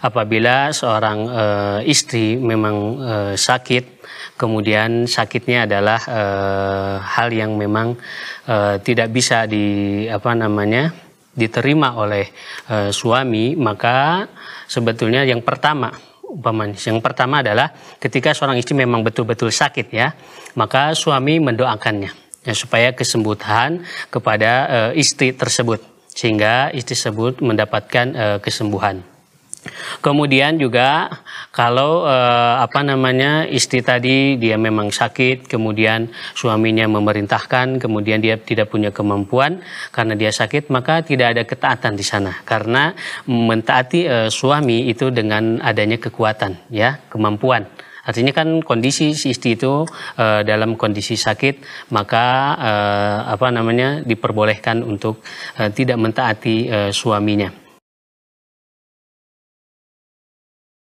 apabila seorang e, istri memang e, sakit, kemudian sakitnya adalah e, hal yang memang e, tidak bisa di apa namanya diterima oleh e, suami, maka sebetulnya yang pertama yang pertama adalah ketika seorang istri memang betul-betul sakit ya, maka suami mendoakannya ya, supaya kesembuhan kepada e, istri tersebut sehingga istri tersebut mendapatkan e, kesembuhan. Kemudian juga kalau eh, apa namanya istri tadi dia memang sakit, kemudian suaminya memerintahkan, kemudian dia tidak punya kemampuan karena dia sakit, maka tidak ada ketaatan di sana karena mentaati eh, suami itu dengan adanya kekuatan, ya kemampuan. Artinya kan kondisi si istri itu e, dalam kondisi sakit maka e, apa namanya diperbolehkan untuk e, tidak mentaati e, suaminya.